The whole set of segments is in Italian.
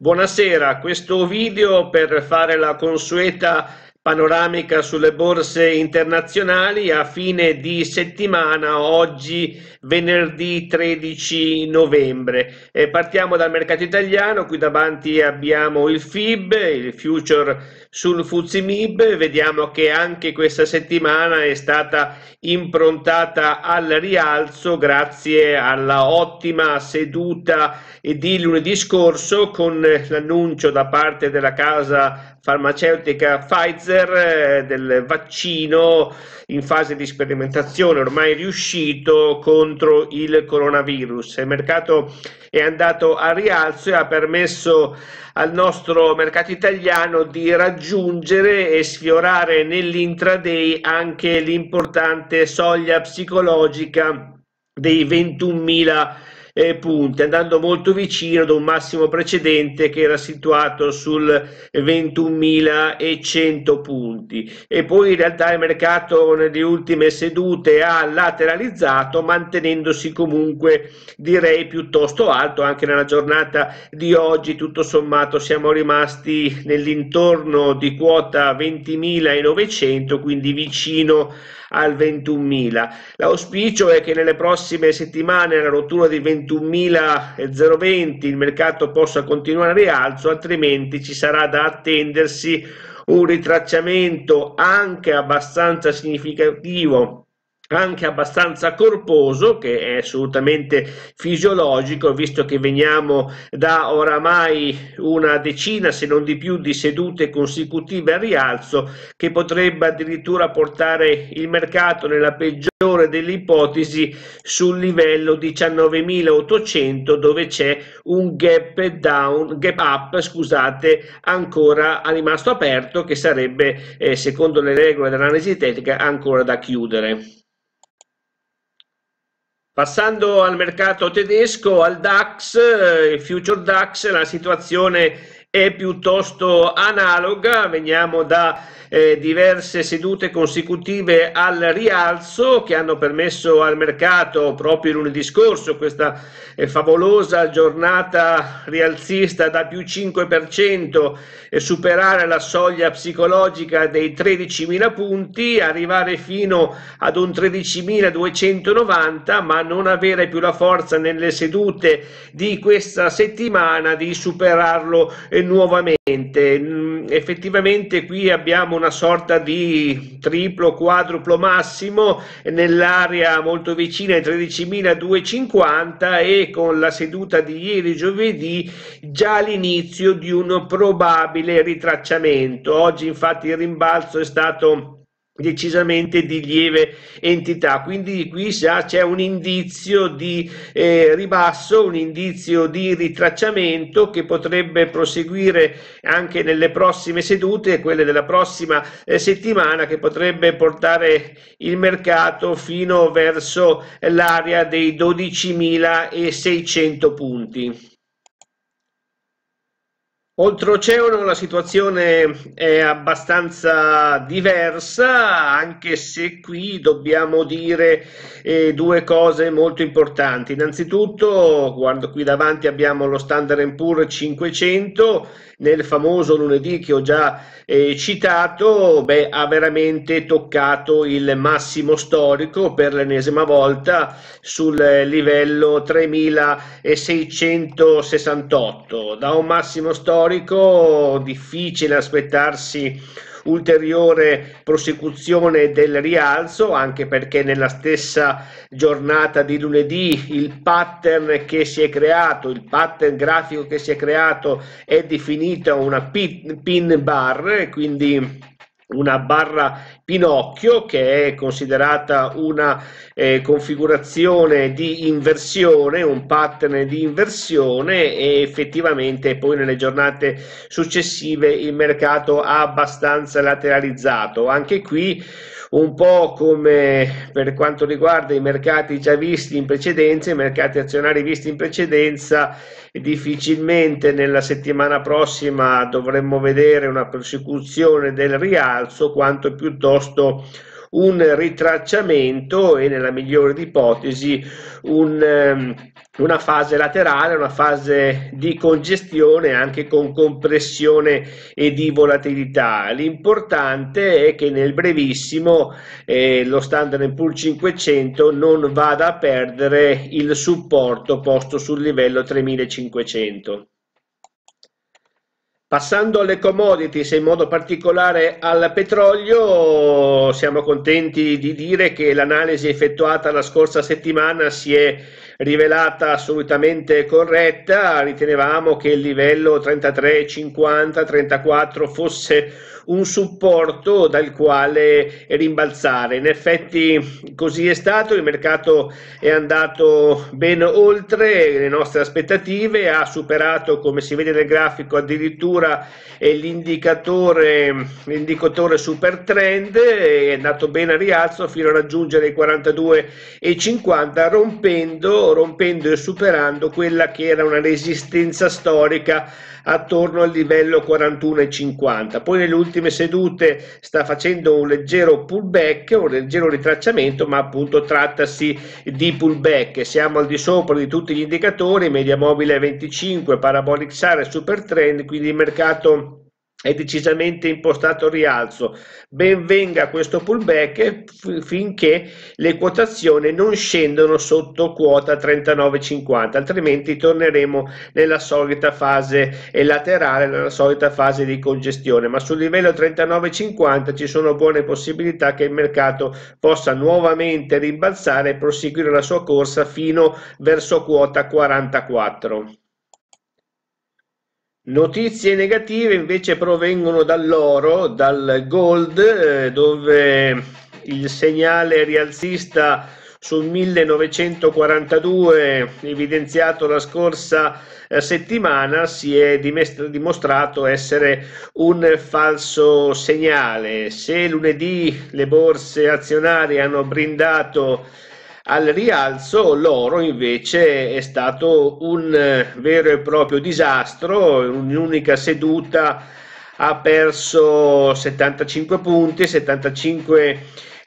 Buonasera, questo video per fare la consueta panoramica sulle borse internazionali a fine di settimana, oggi venerdì 13 novembre. Eh, partiamo dal mercato italiano, qui davanti abbiamo il FIB, il future sul Fuzimib, vediamo che anche questa settimana è stata improntata al rialzo grazie alla ottima seduta di lunedì scorso con l'annuncio da parte della casa farmaceutica Pfizer eh, del vaccino in fase di sperimentazione ormai riuscito contro il coronavirus. Il mercato è andato a rialzo e ha permesso al nostro mercato italiano di raggiungere e sfiorare nell'intraday anche l'importante soglia psicologica dei 21.000 eh, punti, andando molto vicino ad un massimo precedente che era situato sul 21.100 punti. E poi in realtà il mercato nelle ultime sedute ha lateralizzato, mantenendosi comunque direi piuttosto alto anche nella giornata di oggi. Tutto sommato siamo rimasti nell'intorno di quota 20.900, quindi vicino al 21.000. L'auspicio è che nelle prossime settimane la rottura di 21.000 21.020 il mercato possa continuare a rialzo, altrimenti ci sarà da attendersi un ritracciamento anche abbastanza significativo anche abbastanza corposo, che è assolutamente fisiologico, visto che veniamo da oramai una decina, se non di più, di sedute consecutive a rialzo, che potrebbe addirittura portare il mercato nella peggiore delle ipotesi sul livello 19.800, dove c'è un gap, down, gap up scusate, ancora rimasto aperto, che sarebbe, eh, secondo le regole dell'analisi tecnica, ancora da chiudere. Passando al mercato tedesco, al DAX, eh, il future DAX, la situazione è piuttosto analoga, veniamo da eh, diverse sedute consecutive al rialzo che hanno permesso al mercato proprio lunedì scorso questa eh, favolosa giornata rialzista da più 5% e eh, superare la soglia psicologica dei 13.000 punti, arrivare fino ad un 13.290 ma non avere più la forza nelle sedute di questa settimana di superarlo eh, nuovamente. Mm, effettivamente qui abbiamo una sorta di triplo, quadruplo massimo nell'area molto vicina ai 13.250 e con la seduta di ieri giovedì già l'inizio di un probabile ritracciamento. Oggi infatti il rimbalzo è stato decisamente di lieve entità quindi qui c'è un indizio di eh, ribasso un indizio di ritracciamento che potrebbe proseguire anche nelle prossime sedute quelle della prossima eh, settimana che potrebbe portare il mercato fino verso eh, l'area dei 12.600 punti Oltreoceano la situazione è abbastanza diversa, anche se qui dobbiamo dire eh, due cose molto importanti. Innanzitutto, guardo qui davanti, abbiamo lo Standard Poor's 500, nel famoso lunedì che ho già eh, citato, beh, ha veramente toccato il massimo storico per l'ennesima volta sul livello 3668, da un massimo storico storico, difficile aspettarsi ulteriore prosecuzione del rialzo, anche perché nella stessa giornata di lunedì il pattern che si è creato, il pattern grafico che si è creato è definito una pin bar, quindi una barra Pinocchio che è considerata una eh, configurazione di inversione, un pattern di inversione e effettivamente poi nelle giornate successive il mercato ha abbastanza lateralizzato. Anche qui un po' come per quanto riguarda i mercati già visti in precedenza, i mercati azionari visti in precedenza, difficilmente nella settimana prossima dovremmo vedere una prosecuzione del rialzo, quanto piuttosto un ritracciamento e nella migliore di ipotesi un, ehm, una fase laterale, una fase di congestione anche con compressione e di volatilità. L'importante è che nel brevissimo eh, lo Standard Poor's 500 non vada a perdere il supporto posto sul livello 3500. Passando alle commodities e in modo particolare al petrolio, siamo contenti di dire che l'analisi effettuata la scorsa settimana si è rivelata assolutamente corretta, ritenevamo che il livello 33, 50, 34 fosse un supporto dal quale rimbalzare. In effetti così è stato, il mercato è andato ben oltre le nostre aspettative, ha superato come si vede nel grafico addirittura eh, l'indicatore, l'indicatore super trend, è andato bene a rialzo fino a raggiungere i 42,50 rompendo rompendo e superando quella che era una resistenza storica attorno al livello 41,50. Poi nelle ultime sedute sta facendo un leggero pullback, un leggero ritracciamento, ma appunto trattasi di pullback. Siamo al di sopra di tutti gli indicatori, media mobile 25, parabolic SAR e super trend, quindi il mercato è decisamente impostato al rialzo. Ben venga questo pullback finché le quotazioni non scendono sotto quota 39,50, altrimenti torneremo nella solita fase laterale, nella solita fase di congestione. Ma sul livello 39,50 ci sono buone possibilità che il mercato possa nuovamente rimbalzare e proseguire la sua corsa fino verso quota 44. Notizie negative invece provengono dall'oro, dal gold, eh, dove il segnale rialzista sul 1942 evidenziato la scorsa eh, settimana si è dimostrato essere un falso segnale. Se lunedì le borse azionarie hanno brindato al rialzo l'oro invece è stato un eh, vero e proprio disastro, in un'unica seduta ha perso 75 punti, 75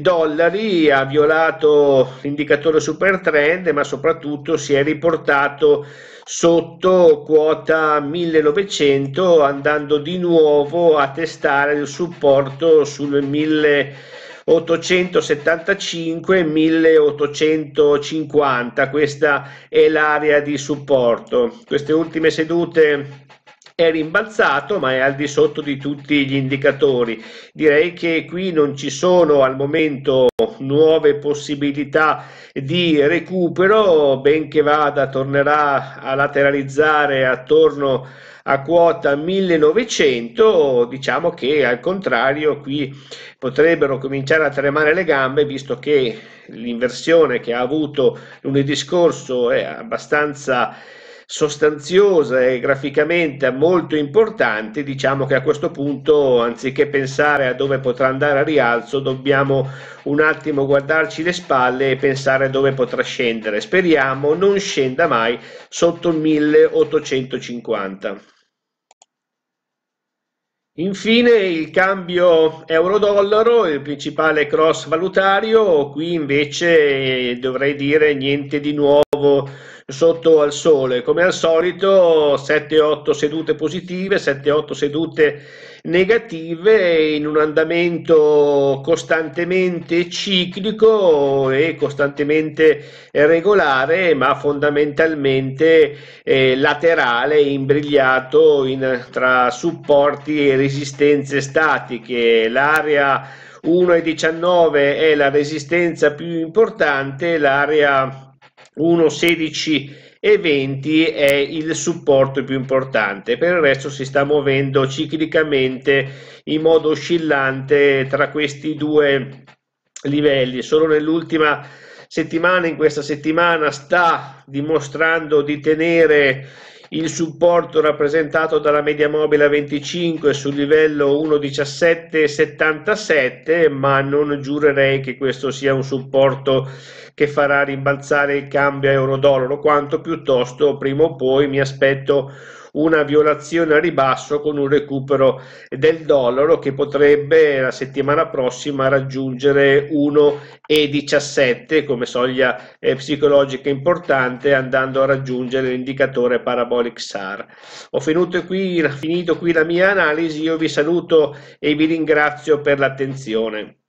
dollari, ha violato l'indicatore super trend, ma soprattutto si è riportato sotto quota 1900 andando di nuovo a testare il supporto sul 1000 875-1850, questa è l'area di supporto. Queste ultime sedute è rimbalzato ma è al di sotto di tutti gli indicatori. Direi che qui non ci sono al momento nuove possibilità di recupero, benché vada, tornerà a lateralizzare attorno a quota 1900, diciamo che al contrario qui potrebbero cominciare a tremare le gambe visto che l'inversione che ha avuto lunedì scorso è abbastanza sostanziosa e graficamente molto importante, diciamo che a questo punto, anziché pensare a dove potrà andare a rialzo, dobbiamo un attimo guardarci le spalle e pensare a dove potrà scendere. Speriamo non scenda mai sotto 1850. Infine il cambio euro-dollaro, il principale cross valutario, qui invece dovrei dire niente di nuovo sotto al sole. Come al solito 7-8 sedute positive, 7-8 sedute negative in un andamento costantemente ciclico e costantemente regolare, ma fondamentalmente eh, laterale, imbrigliato in, tra supporti e resistenze statiche. L'area 1,19 è la resistenza più importante, l'area 1, 16 e 20 è il supporto più importante, per il resto si sta muovendo ciclicamente in modo oscillante tra questi due livelli, solo nell'ultima settimana, in questa settimana sta dimostrando di tenere il supporto rappresentato dalla media mobile a 25 sul livello 1,1777 ma non giurerei che questo sia un supporto che farà rimbalzare il cambio euro-dollaro quanto piuttosto prima o poi mi aspetto una violazione a ribasso con un recupero del dollaro che potrebbe la settimana prossima raggiungere 1,17 come soglia eh, psicologica importante andando a raggiungere l'indicatore parabolic SAR. Ho finito qui, finito qui la mia analisi, io vi saluto e vi ringrazio per l'attenzione.